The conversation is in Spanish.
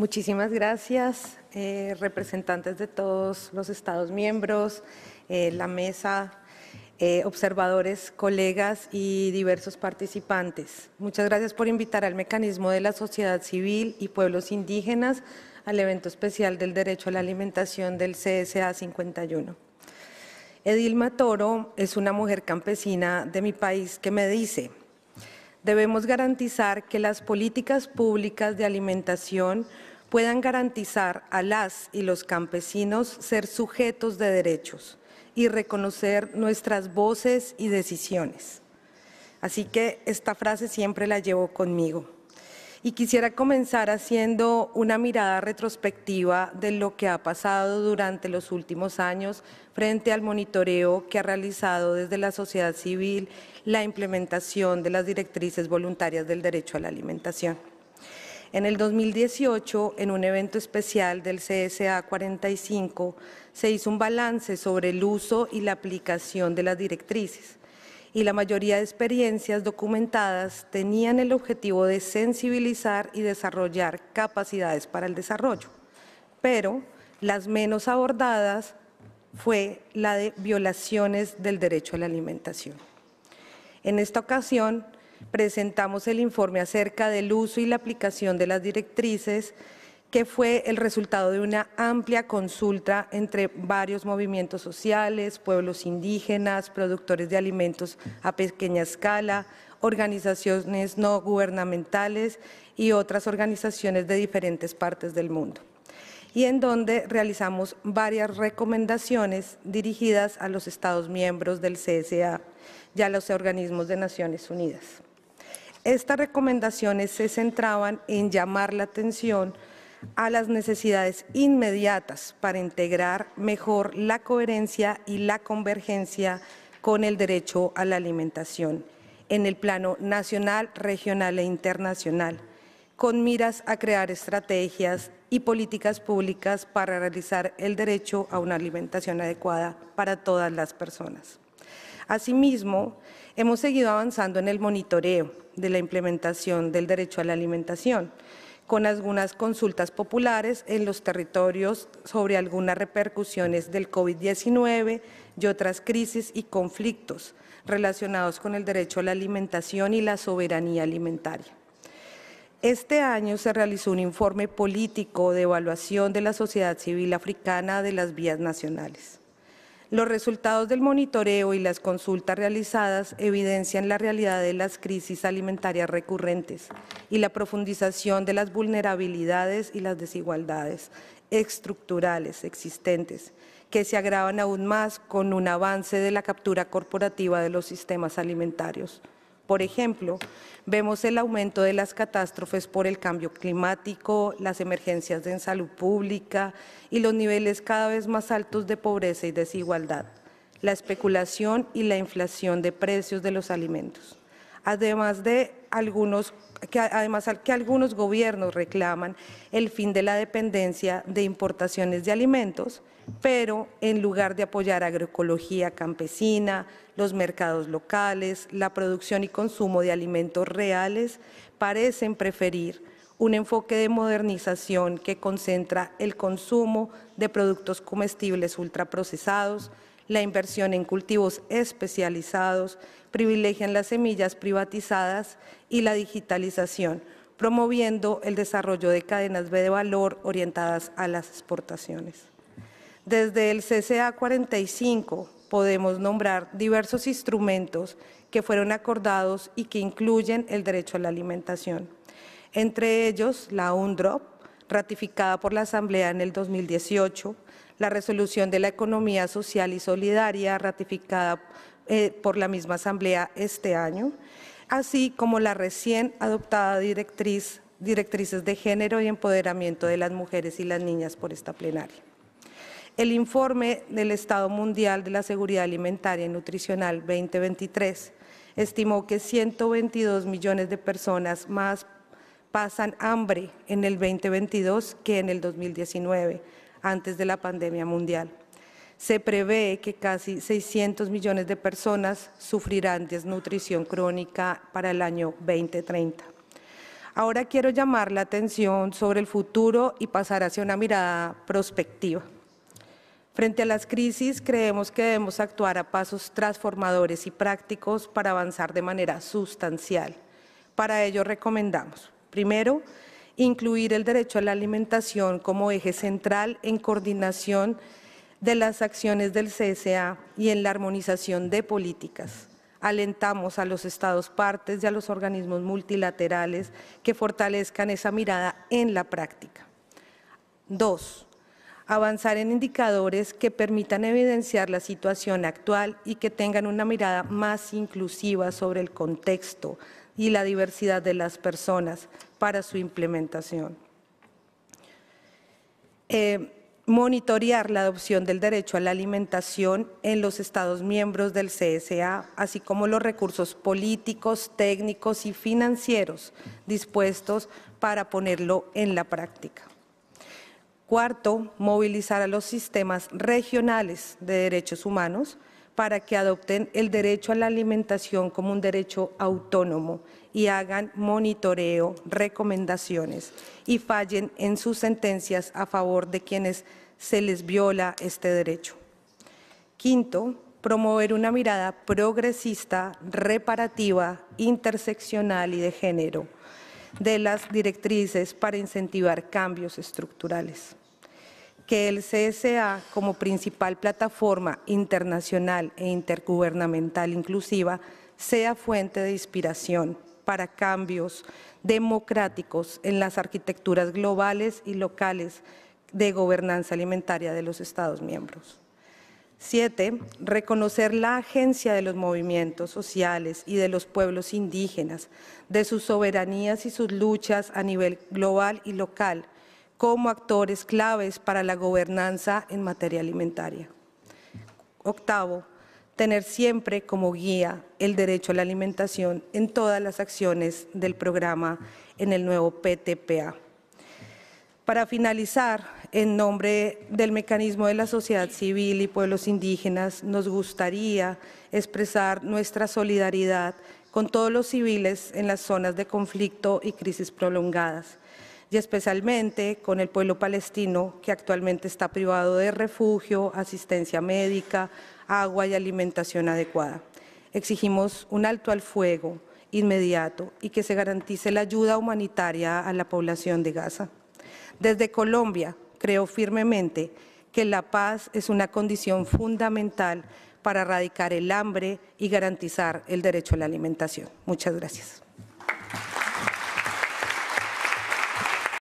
Muchísimas gracias, eh, representantes de todos los Estados miembros, eh, la mesa, eh, observadores, colegas y diversos participantes. Muchas gracias por invitar al mecanismo de la sociedad civil y pueblos indígenas al evento especial del derecho a la alimentación del CSA 51. Edilma Toro es una mujer campesina de mi país que me dice, debemos garantizar que las políticas públicas de alimentación puedan garantizar a las y los campesinos ser sujetos de derechos y reconocer nuestras voces y decisiones. Así que esta frase siempre la llevo conmigo y quisiera comenzar haciendo una mirada retrospectiva de lo que ha pasado durante los últimos años frente al monitoreo que ha realizado desde la sociedad civil la implementación de las directrices voluntarias del derecho a la alimentación. En el 2018, en un evento especial del CSA 45, se hizo un balance sobre el uso y la aplicación de las directrices y la mayoría de experiencias documentadas tenían el objetivo de sensibilizar y desarrollar capacidades para el desarrollo, pero las menos abordadas fue la de violaciones del derecho a la alimentación. En esta ocasión presentamos el informe acerca del uso y la aplicación de las directrices que fue el resultado de una amplia consulta entre varios movimientos sociales, pueblos indígenas, productores de alimentos a pequeña escala, organizaciones no gubernamentales y otras organizaciones de diferentes partes del mundo y en donde realizamos varias recomendaciones dirigidas a los Estados miembros del CSA y a los organismos de Naciones Unidas. Estas recomendaciones se centraban en llamar la atención a las necesidades inmediatas para integrar mejor la coherencia y la convergencia con el derecho a la alimentación en el plano nacional, regional e internacional, con miras a crear estrategias y políticas públicas para realizar el derecho a una alimentación adecuada para todas las personas. Asimismo, hemos seguido avanzando en el monitoreo de la implementación del derecho a la alimentación con algunas consultas populares en los territorios sobre algunas repercusiones del COVID-19 y otras crisis y conflictos relacionados con el derecho a la alimentación y la soberanía alimentaria. Este año se realizó un informe político de evaluación de la sociedad civil africana de las vías nacionales. Los resultados del monitoreo y las consultas realizadas evidencian la realidad de las crisis alimentarias recurrentes y la profundización de las vulnerabilidades y las desigualdades estructurales existentes, que se agravan aún más con un avance de la captura corporativa de los sistemas alimentarios. Por ejemplo, vemos el aumento de las catástrofes por el cambio climático, las emergencias en salud pública y los niveles cada vez más altos de pobreza y desigualdad, la especulación y la inflación de precios de los alimentos. Además de algunos además que algunos gobiernos reclaman el fin de la dependencia de importaciones de alimentos, pero en lugar de apoyar agroecología campesina, los mercados locales, la producción y consumo de alimentos reales, parecen preferir un enfoque de modernización que concentra el consumo de productos comestibles ultraprocesados, la inversión en cultivos especializados, privilegian las semillas privatizadas y la digitalización, promoviendo el desarrollo de cadenas B de valor orientadas a las exportaciones. Desde el CCA 45 podemos nombrar diversos instrumentos que fueron acordados y que incluyen el derecho a la alimentación. Entre ellos, la UNDROP, ratificada por la Asamblea en el 2018, la resolución de la economía social y solidaria, ratificada eh, por la misma Asamblea este año, así como la recién adoptada directriz, directrices de género y empoderamiento de las mujeres y las niñas por esta plenaria el informe del Estado Mundial de la Seguridad Alimentaria y Nutricional 2023 estimó que 122 millones de personas más pasan hambre en el 2022 que en el 2019, antes de la pandemia mundial. Se prevé que casi 600 millones de personas sufrirán desnutrición crónica para el año 2030. Ahora quiero llamar la atención sobre el futuro y pasar hacia una mirada prospectiva. Frente a las crisis, creemos que debemos actuar a pasos transformadores y prácticos para avanzar de manera sustancial. Para ello recomendamos, primero, incluir el derecho a la alimentación como eje central en coordinación de las acciones del CSA y en la armonización de políticas. Alentamos a los estados partes y a los organismos multilaterales que fortalezcan esa mirada en la práctica. Dos, avanzar en indicadores que permitan evidenciar la situación actual y que tengan una mirada más inclusiva sobre el contexto y la diversidad de las personas para su implementación. Eh, monitorear la adopción del derecho a la alimentación en los Estados miembros del CSA, así como los recursos políticos, técnicos y financieros dispuestos para ponerlo en la práctica. Cuarto, movilizar a los sistemas regionales de derechos humanos para que adopten el derecho a la alimentación como un derecho autónomo y hagan monitoreo, recomendaciones y fallen en sus sentencias a favor de quienes se les viola este derecho. Quinto, promover una mirada progresista, reparativa, interseccional y de género de las directrices para incentivar cambios estructurales que el CSA como principal plataforma internacional e intergubernamental inclusiva sea fuente de inspiración para cambios democráticos en las arquitecturas globales y locales de gobernanza alimentaria de los Estados miembros. Siete, reconocer la agencia de los movimientos sociales y de los pueblos indígenas, de sus soberanías y sus luchas a nivel global y local, como actores claves para la gobernanza en materia alimentaria. Octavo, tener siempre como guía el derecho a la alimentación en todas las acciones del programa en el nuevo PTPA. Para finalizar, en nombre del mecanismo de la sociedad civil y pueblos indígenas, nos gustaría expresar nuestra solidaridad con todos los civiles en las zonas de conflicto y crisis prolongadas y especialmente con el pueblo palestino que actualmente está privado de refugio, asistencia médica, agua y alimentación adecuada. Exigimos un alto al fuego inmediato y que se garantice la ayuda humanitaria a la población de Gaza. Desde Colombia creo firmemente que la paz es una condición fundamental para erradicar el hambre y garantizar el derecho a la alimentación. Muchas gracias.